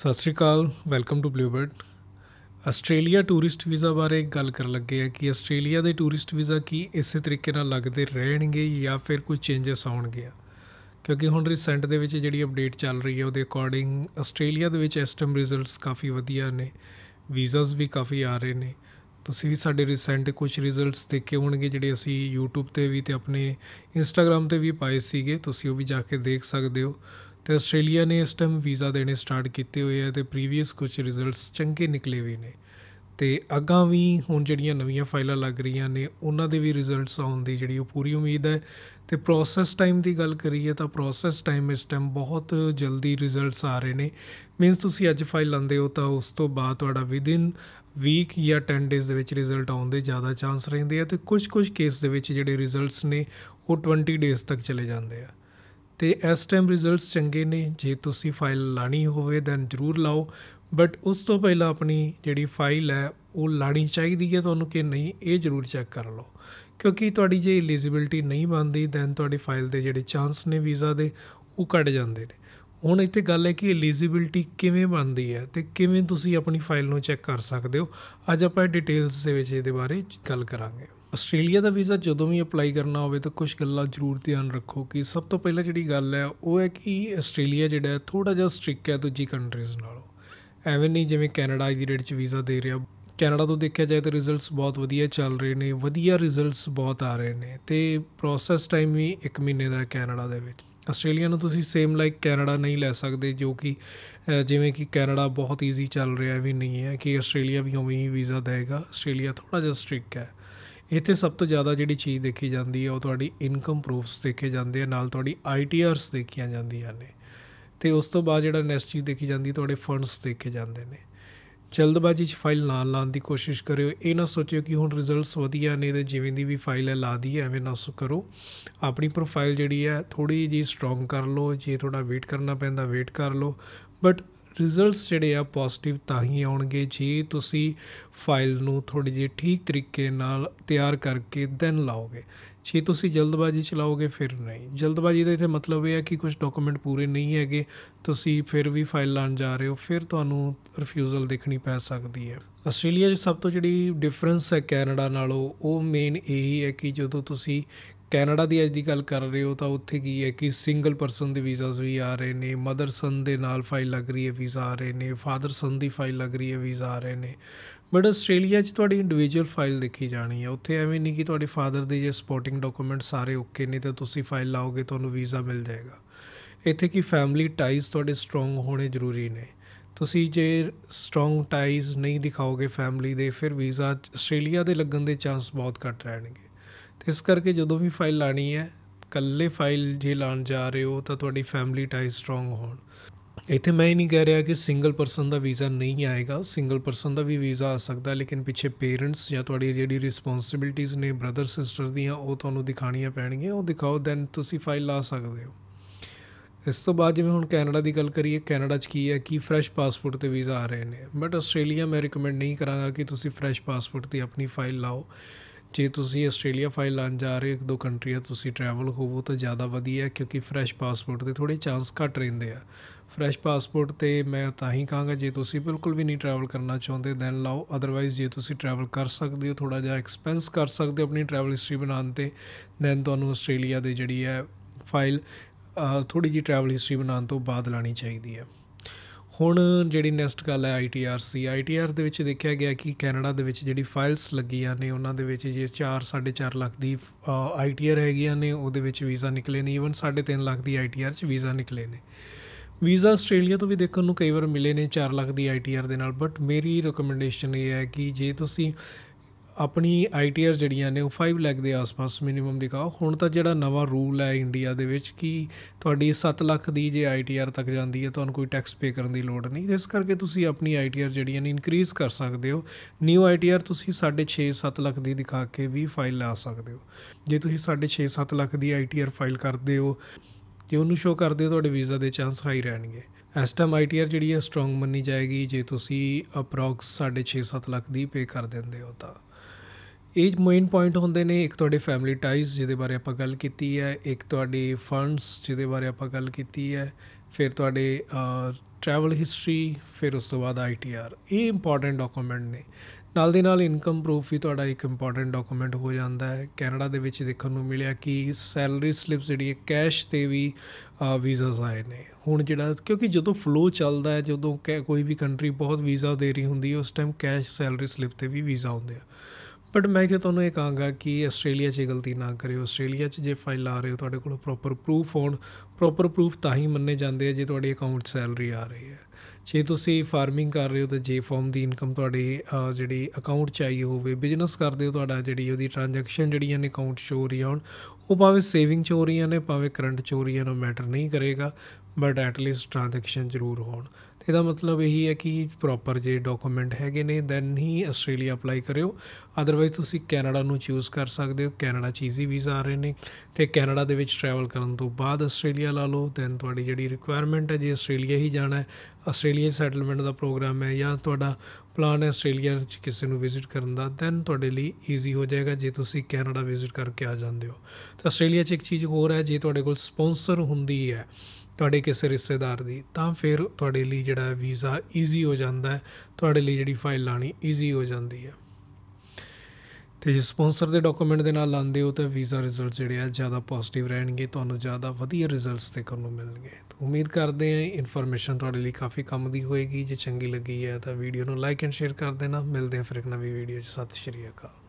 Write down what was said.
ਸਤਿ ਸ਼੍ਰੀ ਅਕਾਲ welcome to Bluebird Australia tourist visa ਬਾਰੇ ਗੱਲ ਕਰਨ ਲੱਗੇ ਆ ਕਿ ਆਸਟ੍ਰੇਲੀਆ ਦੇ ਟੂਰਿਸਟ ਵੀਜ਼ਾ ਕੀ ਇਸੇ ਤਰੀਕੇ ਨਾਲ ਲੱਗਦੇ ਰਹਿਣਗੇ ਜਾਂ ਫਿਰ ਕੋਈ ਚੇਂਜਸ ਆਉਣਗੇ ਕਿਉਂਕਿ ਹੁਣ ਰੀਸੈਂਟ ਦੇ ਵਿੱਚ ਜਿਹੜੀ ਅਪਡੇਟ ਚੱਲ ਰਹੀ ਹੈ ਉਹਦੇ ਅਕੋਰਡਿੰਗ ਆਸਟ੍ਰੇਲੀਆ ਦੇ ਵਿੱਚ ਐਸਟਮ ਰਿਜ਼ਲਟਸ ਕਾਫੀ ਵਧੀਆ ਨੇ ਵੀਜ਼ਾਸ ਵੀ ਕਾਫੀ ਆ ਰਹੇ ਨੇ ਤੁਸੀਂ ਵੀ ਸਾਡੇ ਰੀਸੈਂਟ ਕੁਝ ਰਿਜ਼ਲਟਸ ਦੇਖੇ ਹੋਣਗੇ ਜਿਹੜੇ ਅਸੀਂ YouTube ਤੇ ਵੀ ਤੇ ਆਪਣੇ Instagram ਤੇ ਵੀ ਪਾਏ ਸੀਗੇ ਤੁਸੀਂ ਉਹ ਵੀ ਜਾ ਕੇ ਦੇਖ ਸਕਦੇ ਹੋ ਤੇ ਆਸਟ੍ਰੇਲੀਆ ਨੇ ਇਸ ਟਾਈਮ ਵੀਜ਼ਾ ਦੇਣੇ ਸਟਾਰਟ ਕੀਤੇ ਹੋਏ ਆ ਤੇ ਪ੍ਰੀਵੀਅਸ ਕੁਝ ਰਿਜ਼ਲਟਸ ਚੰਗੇ ਨਿਕਲੇ ਵੀ ਨੇ ਤੇ ਅੱਗਾ ਵੀ ਹੁਣ ਜਿਹੜੀਆਂ ਨਵੀਆਂ ਫਾਈਲਾਂ ਲੱਗ ਰਹੀਆਂ ਨੇ ਉਹਨਾਂ ਦੇ ਵੀ ਰਿਜ਼ਲਟਸ ਆਉਣ ਦੀ ਜਿਹੜੀ ਉਹ ਪੂਰੀ ਉਮੀਦ ਹੈ ਤੇ ਪ੍ਰੋਸੈਸ ਟਾਈਮ ਦੀ ਗੱਲ ਕਰੀਏ ਤਾਂ ਪ੍ਰੋਸੈਸ ਟਾਈਮ ਇਸ ਟਾਈਮ ਬਹੁਤ ਜਲਦੀ ਰਿਜ਼ਲਟਸ ਆ ਰਹੇ ਨੇ ਮੀਨਸ ਤੁਸੀਂ ਅੱਜ ਫਾਈਲ ਲਾਉਂਦੇ ਹੋ ਤਾਂ ਉਸ ਤੋਂ ਬਾਅਦ ਤੁਹਾਡਾ ਵਿਦਿਨ ਵੀਕ ਜਾਂ 10 ਡੇਜ਼ ਦੇ ਵਿੱਚ ਰਿਜ਼ਲਟ ਆਉਣ ਦੇ ਜ਼ਿਆਦਾ ਚਾਂਸ ਰਹਿੰਦੇ ਆ ਤੇ ਕੁਝ-ਕੁਝ ਕੇਸ ਦੇ ਵਿੱਚ ਜਿਹੜੇ ਰਿਜ਼ਲਟਸ ਨੇ ਉਹ 20 ਡੇਜ਼ ਤੱਕ ਚਲੇ ਜਾਂਦੇ ਆ ਤੇ ਇਸ ਟਾਈਮ ਰਿਜ਼ਲਟਸ ਚੰਗੇ ਨੇ ਜੇ ਤੁਸੀਂ ਫਾਈਲ ਲਾਣੀ ਹੋਵੇ ਦੈਨ ਜ਼ਰੂਰ ਲਾਓ ਬਟ ਉਸ ਤੋਂ ਪਹਿਲਾਂ ਆਪਣੀ ਜਿਹੜੀ ਫਾਈਲ ਹੈ ਉਹ ਲਾਣੀ ਚਾਹੀਦੀ ਹੈ ਤੁਹਾਨੂੰ ਕਿ ਨਹੀਂ ਇਹ ਜ਼ਰੂਰ ਚੈੱਕ ਕਰ ਲਓ ਕਿਉਂਕਿ ਤੁਹਾਡੀ ਜੇ ਐਲੀਜੀਬਿਲਟੀ ਨਹੀਂ ਬਣਦੀ ਦੈਨ ਤੁਹਾਡੀ ਫਾਈਲ ਦੇ ਜਿਹੜੇ ਚਾਂਸ ਨੇ ਵੀਜ਼ਾ ਦੇ ਉਹ ਘਟ ਜਾਂਦੇ ਨੇ ਹੁਣ ਇੱਥੇ ਗੱਲ ਹੈ ਕਿ ਐਲੀਜੀਬਿਲਟੀ ਕਿਵੇਂ ਬਣਦੀ ਹੈ ਤੇ ਕਿਵੇਂ ਤੁਸੀਂ ਆਪਣੀ ਫਾਈਲ ਨੂੰ ਚੈੱਕ ਕਰ ਸਕਦੇ ਹੋ ਅੱਜ ਆਪਾਂ ਡਿਟੇਲਸ ਦੇ ਵਿੱਚ ਇਹਦੇ ਬਾਰੇ ਗੱਲ ਕਰਾਂਗੇ ਆਸਟ੍ਰੇਲੀਆ ਦਾ ਵੀਜ਼ਾ ਜਦੋਂ ਵੀ ਅਪਲਾਈ ਕਰਨਾ ਹੋਵੇ ਤਾਂ ਕੁਝ ਗੱਲਾਂ ਜ਼ਰੂਰ ਧਿਆਨ ਰੱਖੋ ਕਿ ਸਭ ਤੋਂ ਪਹਿਲਾਂ ਜਿਹੜੀ ਗੱਲ ਹੈ ਉਹ ਹੈ ਕਿ ਆਸਟ੍ਰੇਲੀਆ ਜਿਹੜਾ ਥੋੜਾ ਜਿਹਾ ਸਟ੍ਰਿਕ ਹੈ ਦੂਜੀ ਕੰਟਰੀਜ਼ ਨਾਲੋਂ ਐਵੇਂ ਨਹੀਂ ਜਿਵੇਂ ਕੈਨੇਡਾ ਦੀ ਰੇਟ 'ਚ ਵੀਜ਼ਾ ਦੇ ਰਿਹਾ ਕੈਨੇਡਾ ਤੋਂ ਦੇਖਿਆ ਜਾਏ ਤਾਂ ਰਿਜ਼ਲਟਸ ਬਹੁਤ ਵਧੀਆ ਚੱਲ ਰਹੇ ਨੇ ਵਧੀਆ ਰਿਜ਼ਲਟਸ ਬਹੁਤ ਆ ਰਹੇ ਨੇ ਤੇ ਪ੍ਰੋਸੈਸ ਟਾਈਮ ਵੀ 1 ਮਹੀਨੇ ਦਾ ਕੈਨੇਡਾ ਦੇ ਵਿੱਚ ਆਸਟ੍ਰੇਲੀਆ ਨੂੰ ਤੁਸੀਂ ਸੇਮ ਲਾਈਕ ਕੈਨੇਡਾ ਨਹੀਂ ਲੈ ਸਕਦੇ ਜੋ ਕਿ ਜਿਵੇਂ ਕਿ ਕੈਨੇਡਾ ਬਹੁਤ ਈਜ਼ੀ ਚੱਲ ਰਿਹਾ ਵੀ ਨਹੀਂ ਹੈ ਕਿ ਆਸਟ੍ਰੇਲੀਆ ਵੀ ਉਵੇਂ ਹੀ ਵੀਜ਼ਾ ਦੇਗਾ ਆਸਟ੍ਰੇਲੀਆ ਥੋੜਾ ਜਿਹਾ ਸਟ੍ਰਿਕ ਹੈ ਇੱਥੇ ਸਭ ਤੋਂ ਜ਼ਿਆਦਾ ਜਿਹੜੀ ਚੀਜ਼ ਦੇਖੀ ਜਾਂਦੀ ਹੈ ਉਹ ਤੁਹਾਡੀ ਇਨਕਮ ਪ੍ਰੂਫਸ ਦੇਖੇ ਜਾਂਦੇ ਆ ਨਾਲ ਤੁਹਾਡੀ ਆਈਟੀਆਰਸ ਦੇਖੀਆਂ ਜਾਂਦੀਆਂ ਨੇ ਤੇ ਉਸ ਤੋਂ ਬਾਅਦ ਜਿਹੜਾ ਨੈਕਸਟ ਚੀਜ਼ ਦੇਖੀ ਜਾਂਦੀ ਤੁਹਾਡੇ ਫੰਡਸ ਦੇਖੇ ਜਾਂਦੇ ਨੇ ਜਲਦਬਾਜ਼ੀ 'ਚ ਫਾਈਲ ਨਾ ਲਾਣ ਦੀ ਕੋਸ਼ਿਸ਼ ਕਰਿਓ ਇਹ ਨਾ ਸੋਚਿਓ ਕਿ ਹੁਣ ਰਿਜ਼ਲਟਸ ਵਧੀਆ ਨੇ ਤੇ ਜਿਵੇਂ ਦੀ ਵੀ ਫਾਈਲ ਹੈ ਲਾ ਦੀ ਐਵੇਂ ਨਾ ਸੋ ਕਰੋ ਆਪਣੀ ਪ੍ਰੋਫਾਈਲ ਜਿਹੜੀ ਹੈ ਥੋੜੀ ਜੀ ਸਟਰੋਂਗ ਕਰ ਲਓ ਜੇ ਥੋੜਾ ਵੇਟ ਕਰਨਾ ਪੈਂਦਾ ਵੇਟ ਕਰ ਲਓ ਬਟ ਰਿਜ਼ਲਟਸ ਜਿਹੜੇ ਆ ਪੋਜ਼ਿਟਿਵ ਤਾਂ ਹੀ ਆਉਣਗੇ ਜੇ ਤੁਸੀਂ ਫਾਈਲ ਨੂੰ ਥੋੜੀ ਜਿਹੀ ਠੀਕ ਤਰੀਕੇ ਨਾਲ ਤਿਆਰ ਕਰਕੇ ਦੈਨ ਲਾਓਗੇ ਜੇ ਤੁਸੀਂ ਜਲਦਬਾਜ਼ੀ ਚਲਾਓਗੇ ਫਿਰ ਨਹੀਂ ਜਲਦਬਾਜ਼ੀ ਦਾ ਇਥੇ ਮਤਲਬ ਇਹ ਹੈ ਕਿ ਕੁਝ ਡਾਕੂਮੈਂਟ ਪੂਰੇ ਨਹੀਂ ਹੈਗੇ ਤੁਸੀਂ ਫਿਰ ਵੀ ਫਾਈਲ ਲਾਣ ਜਾ ਰਹੇ ਹੋ ਫਿਰ ਤੁਹਾਨੂੰ ਰਿਫਿਊਜ਼ਲ ਦੇਖਣੀ ਪੈ ਸਕਦੀ ਹੈ ਆਸਟ੍ਰੇਲੀਆ 'ਚ ਸਭ ਤੋਂ ਜਿਹੜੀ ਡਿਫਰੈਂਸ ਹੈ ਕੈਨੇਡਾ ਨਾਲੋਂ ਉਹ ਮੇਨ ਇਹੀ ਹੈ ਕਿ ਜਦੋਂ ਤੁਸੀਂ ਕੈਨੇਡਾ ਦੀ ਅੱਜ ਦੀ ਗੱਲ ਕਰ ਰਹੇ ਹੋ ਤਾਂ ਉੱਥੇ ਕੀ ਹੈ ਕਿ ਸਿੰਗਲ ਪਰਸਨ ਦੇ ਵੀਜ਼ਾਸ ਵੀ ਆ ਰਹੇ ਨੇ ਮਦਰ ਸਨ ਦੇ ਨਾਲ ਫਾਈਲ ਲੱਗ ਰਹੀ ਹੈ ਵੀਜ਼ਾ ਆ ਰਹੇ ਨੇ ਫਾਦਰ ਸਨ ਦੀ ਫਾਈਲ ਲੱਗ ਰਹੀ ਹੈ ਵੀਜ਼ਾ ਆ ਰਹੇ ਨੇ ਬਟ ਆਸਟ੍ਰੇਲੀਆ 'ਚ ਤੁਹਾਡੀ ਇੰਡੀਵਿਜੂਅਲ ਫਾਈਲ ਦੇਖੀ ਜਾਣੀ ਹੈ ਉੱਥੇ ਐਵੇਂ ਨਹੀਂ ਕਿ ਤੁਹਾਡੇ ਫਾਦਰ ਦੇ ਜੇ ਸਪੋਰਟਿੰਗ ਡਾਕੂਮੈਂਟ ਸਾਰੇ ਓਕੇ ਨੇ ਤਾਂ ਤੁਸੀਂ ਫਾਈਲ ਲਾਓਗੇ ਤੁਹਾਨੂੰ ਵੀਜ਼ਾ ਮਿਲ ਜਾਏਗਾ ਇੱਥੇ ਕੀ ਫੈਮਿਲੀ ਟਾਈਜ਼ ਤੁਹਾਡੇ ਸਟਰੋਂਗ ਹੋਣੇ ਜ਼ਰੂਰੀ ਨੇ ਤੁਸੀਂ ਜੇ ਸਟਰੋਂਗ ਟਾਈਜ਼ ਨਹੀਂ ਦਿਖਾਓਗੇ ਫੈਮਿਲੀ ਦੇ ਫਿਰ ਵੀਜ਼ਾ ਆਸਟ੍ਰੇਲੀਆ ਦੇ ਲੱਗਣ ਦੇ ਚਾਂਸ ਬਹੁਤ ਘੱਟ ਰਹਿਣਗੇ ਤੇ ਇਸ ਕਰਕੇ ਜਦੋਂ ਵੀ ਫਾਈਲ ਲਾਣੀ ਹੈ ਕੱਲੇ ਫਾਈਲ ਜੇ ਲਾਣ ਜਾ ਰਹੇ ਹੋ ਤਾਂ ਤੁਹਾਡੀ ਫੈਮਿਲੀ ਟਾਈ ਸਟਰੋਂਗ ਹੋਣ ਇੱਥੇ ਮੈਂ ਨਹੀਂ ਕਹਿ ਰਿਹਾ ਕਿ ਸਿੰਗਲ ਪਰਸਨ ਦਾ ਵੀਜ਼ਾ ਨਹੀਂ ਆਏਗਾ ਸਿੰਗਲ ਪਰਸਨ ਦਾ ਵੀ ਵੀਜ਼ਾ ਆ ਸਕਦਾ ਲੇਕਿਨ ਪਿੱਛੇ ਪੇਰੈਂਟਸ ਜਾਂ ਤੁਹਾਡੀ ਜਿਹੜੀ ਰਿਸਪੌਂਸਿਬਿਲਟੀਆਂ ਨੇ ਬ੍ਰਦਰ ਸਿਸਟਰ ਦੀਆਂ ਉਹ ਤੁਹਾਨੂੰ ਦਿਖਾਣੀਆਂ ਪੈਣਗੀਆਂ ਉਹ ਦਿਖਾਓ ਦੈਨ ਤੁਸੀਂ ਫਾਈਲ ਲਾ ਸਕਦੇ ਹੋ ਇਸ ਤੋਂ ਬਾਅਦ ਜਿਵੇਂ ਹੁਣ ਕੈਨੇਡਾ ਦੀ ਗੱਲ ਕਰੀਏ ਕੈਨੇਡਾ 'ਚ ਕੀ ਹੈ ਕਿ ਫਰੈਸ਼ ਪਾਸਪੋਰਟ ਤੇ ਵੀਜ਼ਾ ਆ ਰਹੇ ਨੇ ਬਟ ਆਸਟ੍ਰੇਲੀਆ ਮੈਂ ਰეკਮੈਂਡ ਨਹੀਂ ਕਰਾਂਗਾ ਕਿ ਤੁਸੀਂ ਫਰੈਸ਼ ਪਾਸਪੋਰਟ ਤੇ ਆਪਣੀ ਫਾਈਲ ਲਾਓ ਜੇ ਤੁਸੀਂ ਆਸਟ੍ਰੇਲੀਆ ਫਾਈਲ ਲਾਣ ਜਾ ਰਹੇ ਹੋ ਦੋ ਕੰਟਰੀਆਂ ਤੁਸੀਂ ਟਰੈਵਲ ਹੋਵੋ ਤਾਂ ਜ਼ਿਆਦਾ ਵਧੀਆ ਕਿਉਂਕਿ ਫਰੈਸ਼ ਪਾਸਪੋਰਟ ਤੇ ਥੋੜੇ ਚਾਂਸ ਘੱਟ ਰਹਿੰਦੇ ਆ ਫਰੈਸ਼ ਪਾਸਪੋਰਟ ਤੇ ਮੈਂ ਤਾਂ ਹੀ ਕਹਾਂਗਾ ਜੇ ਤੁਸੀਂ ਬਿਲਕੁਲ ਵੀ ਨਹੀਂ ਟਰੈਵਲ ਕਰਨਾ ਚਾਹੁੰਦੇ ਦੈਨ ਲਾਓ ਅਦਰਵਾਈਜ਼ ਜੇ ਤੁਸੀਂ ਟਰੈਵਲ ਕਰ ਸਕਦੇ ਹੋ ਥੋੜਾ ਜਿਹਾ ਐਕਸਪੈਂਸ ਕਰ ਸਕਦੇ ਹੋ ਆਪਣੀ ਟਰੈਵਲ ਹਿਸਟਰੀ ਬਣਾਉਣ ਤੇ ਦੈਨ ਤੁਹਾਨੂੰ ਆਸਟ੍ਰੇਲੀਆ ਦੇ ਜਿਹੜੀ ਹੈ ਫਾਈਲ ਥੋੜੀ ਜੀ ਟਰੈਵਲ ਹਿਸਟਰੀ ਬਣਾਉਣ ਤੋਂ ਬਾਅਦ ਲਾਣੀ ਚਾਹੀਦੀ ਹੈ ਹੁਣ ਜਿਹੜੀ ਨੈਕਸਟ ਗੱਲ ਹੈ ਸੀ ਆਈਟੀਆਰ ਦੇ ਵਿੱਚ ਦੇਖਿਆ ਗਿਆ ਕਿ ਕੈਨੇਡਾ ਦੇ ਵਿੱਚ ਜਿਹੜੀ ਫਾਈਲਸ ਲੱਗੀਆਂ ਨੇ ਉਹਨਾਂ ਦੇ ਵਿੱਚ ਜੇ 4 4.5 ਲੱਖ ਦੀ ਆਈਟੀਆਰ ਹੈਗੀਆਂ ਨੇ ਉਹਦੇ ਵਿੱਚ ਵੀਜ਼ਾ ਨਿਕਲੇ ਨੇ ਈਵਨ 3.5 ਲੱਖ ਦੀ ਆਈਟੀਆਰ 'ਚ ਵੀਜ਼ਾ ਨਿਕਲੇ ਨੇ ਵੀਜ਼ਾ ਆਸਟ੍ਰੇਲੀਆ ਤੋਂ ਵੀ ਦੇਖਣ ਨੂੰ ਕਈ ਵਾਰ ਮਿਲੇ ਨੇ 4 ਲੱਖ ਦੀ ਆਈਟੀਆਰ ਦੇ ਨਾਲ ਬਟ ਮੇਰੀ ਰეკਮੈਂਡੇਸ਼ਨ ਇਹ ਹੈ ਕਿ ਜੇ ਤੁਸੀਂ ਆਪਣੀ ਆਈਟੀਆਰ ਜਿਹੜੀਆਂ ਨੇ ਉਹ 5 ਲੱਖ ਦੇ ਆਸ-ਪਾਸ ਮਿਨੀਮਮ ਦਿਖਾਓ ਹੁਣ ਤਾਂ ਜਿਹੜਾ ਨਵਾਂ ਰੂਲ ਹੈ ਇੰਡੀਆ ਦੇ ਵਿੱਚ ਕਿ ਤੁਹਾਡੀ 7 ਲੱਖ ਦੀ ਜੇ ਆਈਟੀਆਰ ਤੱਕ ਜਾਂਦੀ ਹੈ ਤੁਹਾਨੂੰ ਕੋਈ ਟੈਕਸ ਪੇ ਕਰਨ ਦੀ ਲੋੜ ਨਹੀਂ ਇਸ ਕਰਕੇ ਤੁਸੀਂ ਆਪਣੀ ਆਈਟੀਆਰ ਜਿਹੜੀਆਂ ਨੇ ਇਨਕਰੀਜ਼ ਕਰ ਸਕਦੇ ਹੋ ਨਿਊ ਆਈਟੀਆਰ ਤੁਸੀਂ 6.5 7 ਲੱਖ ਦੀ ਦਿਖਾ ਕੇ ਵੀ ਫਾਈਲ ਲਾ ਸਕਦੇ ਹੋ ਜੇ ਤੁਸੀਂ 6.5 7 ਲੱਖ ਦੀ ਆਈਟੀਆਰ ਫਾਈਲ ਕਰਦੇ ਹੋ ਤੇ ਉਹਨੂੰ ਸ਼ੋ ਕਰਦੇ ਹੋ ਤੁਹਾਡੇ ਵੀਜ਼ਾ ਦੇ ਚਾਂਸ ਹਾਈ ਰਹਿਣਗੇ ਇਸ ਟਾਈਮ ਆਈਟੀਆਰ ਜਿਹੜੀ ਹੈ ਸਟਰੋਂਗ ਮੰਨੀ ਜਾਏਗੀ ਜੇ ਤੁਸੀਂ ਅਪਰੋਕਸ 6.5 7 ਲੱਖ ਦੀ ਪੇ ਕਰ ਦਿੰਦੇ ਹੋ ਤਾਂ ਇਹ ਮੇਨ ਪੁਆਇੰਟ ਹੁੰਦੇ ਨੇ ਇੱਕ ਤੁਹਾਡੇ ਫੈਮਿਲੀ ਟਾਈਜ਼ ਜਿਹਦੇ ਬਾਰੇ ਆਪਾਂ ਗੱਲ ਕੀਤੀ ਹੈ ਇੱਕ ਤੁਹਾਡੇ ਫੰਡਸ ਜਿਹਦੇ ਬਾਰੇ ਆਪਾਂ ਗੱਲ ਕੀਤੀ ਹੈ ਫਿਰ ਤੁਹਾਡੇ ਟਰੈਵਲ ਹਿਸਟਰੀ ਫਿਰ ਉਸ ਤੋਂ ਬਾਅਦ ਆਈਟੀਆਰ ਇਹ ਇੰਪੋਰਟੈਂਟ ਡਾਕੂਮੈਂਟ ਨੇ ਨਾਲ ਦੇ ਨਾਲ ਇਨਕਮ ਪ੍ਰੂਫ ਵੀ ਤੁਹਾਡਾ ਇੱਕ ਇੰਪੋਰਟੈਂਟ ਡਾਕੂਮੈਂਟ ਹੋ ਜਾਂਦਾ ਹੈ ਕੈਨੇਡਾ ਦੇ ਵਿੱਚ ਦੇਖਣ ਨੂੰ ਮਿਲਿਆ ਕਿ ਸੈਲਰੀ ਸਲਿਪਸ ਜਿਹੜੀ ਹੈ ਕੈਸ਼ ਤੇ ਵੀ ਵੀਜ਼ਾਸ ਆਏ ਨੇ ਹੁਣ ਜਿਹੜਾ ਕਿਉਂਕਿ ਜਦੋਂ ਫਲੋ ਚੱਲਦਾ ਹੈ ਜਦੋਂ ਕੋਈ ਵੀ ਕੰਟਰੀ ਬਹੁਤ ਵੀਜ਼ਾ ਦੇ ਰਹੀ ਹੁੰਦੀ ਹੈ ਉਸ ਟਾਈਮ ਕੈਸ਼ ਸੈਲਰੀ ਸਲਿਪ ਤੇ ਵੀ ਵੀਜ਼ਾ ਹੁੰਦੇ ਆ ਬਟ ਮੈਂ ਜੇ ਤੁਹਾਨੂੰ ਇਹ ਕਹਾਂਗਾ ਕਿ ਆਸਟ੍ਰੇਲੀਆ 'ਚ ਗਲਤੀ ਨਾ ਕਰਿਓ ਆਸਟ੍ਰੇਲੀਆ 'ਚ ਜੇ ਫਾਈਲ ਆ ਰਹੇ ਹੋ ਤੁਹਾਡੇ ਕੋਲ ਪ੍ਰੋਪਰ ਪ੍ਰੂਫ ਹੋਣ ਪ੍ਰੋਪਰ ਪ੍ਰੂਫ ਤਾਂ ਹੀ ਮੰਨੇ ਜਾਂਦੇ ਆ ਜੇ ਤੁਹਾਡੇ ਅਕਾਊਂਟ ਸੈਲਰੀ ਆ ਰਹੀ ਹੈ ਜੇ ਤੁਸੀਂ ਫਾਰਮਿੰਗ ਕਰ ਰਹੇ ਹੋ ਤਾਂ ਜੇ ਫਾਰਮ ਦੀ ਇਨਕਮ ਤੁਹਾਡੇ ਜਿਹੜੀ ਅਕਾਊਂਟ ਚਾਹੀਏ ਹੋਵੇ ਬਿਜ਼ਨਸ ਕਰਦੇ ਹੋ ਤੁਹਾਡਾ ਜਿਹੜੀ ਉਹਦੀ ਟ੍ਰਾਂਜੈਕਸ਼ਨ ਜਿਹੜੀਆਂ ਨੇ ਅਕਾਊਂਟ 'ਚ ਹੋ ਰਹੀਆਂ ਹੋਣ ਉਹ ਭਾਵੇਂ ਸੇਵਿੰਗ 'ਚ ਹੋ ਰਹੀਆਂ ਨੇ ਭਾਵੇਂ ਕਰੰਟ 'ਚ ਹੋ ਰਹੀਆਂ ਨੇ ਮੈਟਰ ਨਹੀਂ ਕਰੇਗਾ ਬਟ ਐਟ ਲੀਸਟ ਟ੍ਰਾਂਜੈਕਸ਼ਨ ਜ਼ਰੂਰ ਹੋਣ ਤੇ ਇਹਦਾ ਮਤਲਬ ਇਹੀ ਹੈ ਕਿ ਪ੍ਰੋਪਰ ਜੇ ਡਾਕੂਮੈਂਟ ਹੈਗੇ ਨੇ ਦੈਨ ਹੀ ਆਸਟ੍ਰੇਲੀਆ ਅਪਲਾਈ ਕਰਿਓ ਆਦਰਵਾਇਜ਼ ਤੁਸੀਂ ਕੈਨੇਡਾ ਨੂੰ ਚੂਜ਼ ਕਰ ਸਕਦੇ ਹੋ ਕੈਨੇਡਾ ਚੀਜ਼ੀ ਵੀਜ਼ਾ ਆ ਰਹੇ ਨੇ ਤੇ ਕੈਨੇਡਾ ਦੇ ਵਿੱਚ ਟਰੈਵਲ ਕਰਨ ਤੋਂ ਬਾਅਦ ਆਸਟ੍ਰੇਲੀਆ ਲਾ ਲਓ ਦੈਨ ਤੁਹਾਡੀ ਜਿਹੜੀ ਰਿਕੁਆਇਰਮੈਂਟ ਹੈ ਜੇ ਆਸਟ੍ਰੇਲੀਆ ਹੀ ਜਾਣਾ ਹੈ ਆਸਟ੍ਰੇਲੀਆ ਸੈਟਲਮੈਂਟ ਦਾ ਪ੍ਰੋਗਰਾਮ ਹੈ ਜਾਂ ਤੁਹਾਡਾ ਪਲਾਨ ਹੈ ਆਸਟ੍ਰੇਲੀਆ ਚ ਕਿਸੇ ਨੂੰ ਵਿਜ਼ਿਟ ਕਰਨ ਦਾ ਦੈਨ ਤੁਹਾਡੇ ਲਈ ਈਜ਼ੀ ਹੋ ਜਾਏਗਾ ਜੇ ਤੁਸੀਂ ਕੈਨੇਡਾ ਵਿਜ਼ਿਟ ਕਰਕੇ ਆ ਜਾਂਦੇ ਹੋ ਤਾਂ ਆਸਟ੍ਰੇਲੀਆ 'ਚ ਇੱਕ ਚੀਜ਼ ਹੋਰ ਹੈ ਜੇ ਤੁਹਾਡੇ ਕੋਲ ਸਪਾਂਸਰ ਹੁੰਦੀ ਹੈ ਤੁਹਾਡੇ ਕਿਸੇ ਰਿਸ਼ਤੇਦਾਰ ਦੀ ਤਾਂ ਫਿਰ ਤੁਹਾਡੇ ਲਈ ਜਿਹੜਾ ਵੀਜ਼ਾ ਈਜ਼ੀ ਹੋ ਜਾਂਦਾ ਹੈ ਤੁਹਾਡੇ ਲਈ ਜਿਹੜੀ ਫਾਈਲ ਲਾਣੀ ਈਜ਼ੀ ਹੋ ਜਾਂਦੀ ਹੈ ਤੇ ਜੇ ਸਪਾਂਸਰ ਦੇ ਡਾਕੂਮੈਂਟ ਦੇ ਨਾਲ ਲਾਉਂਦੇ ਹੋ ਤਾਂ ਵੀਜ਼ਾ ਰਿਜ਼ਲਟ ਜਿਹੜੇ ਆ ਜ਼ਿਆਦਾ ਪੋਜ਼ਿਟਿਵ ਰਹਿਣਗੇ ਤੁਹਾਨੂੰ ਜ਼ਿਆਦਾ ਵਧੀਆ ਰਿਜ਼ਲਟਸ ਦੇਖਣ ਨੂੰ ਮਿਲਣਗੇ ਤਾਂ ਉਮੀਦ ਕਰਦੇ ਆ ਇਨਫੋਰਮੇਸ਼ਨ ਤੁਹਾਡੇ ਲਈ ਕਾਫੀ ਕੰਮ ਦੀ ਹੋਏਗੀ ਜੇ ਚੰਗੀ ਲੱਗੀ ਹੈ ਤਾਂ ਵੀਡੀਓ ਨੂੰ ਲਾਈਕ ਐਂਡ ਸ਼ੇਅਰ ਕਰ ਦੇਣਾ ਮਿਲਦੇ ਆ ਫਿਰ ਇੱਕ ਨਵੀਂ ਵੀਡੀਓ 'ਚ ਸਤਿ ਸ਼੍ਰੀ ਅਕਾਲ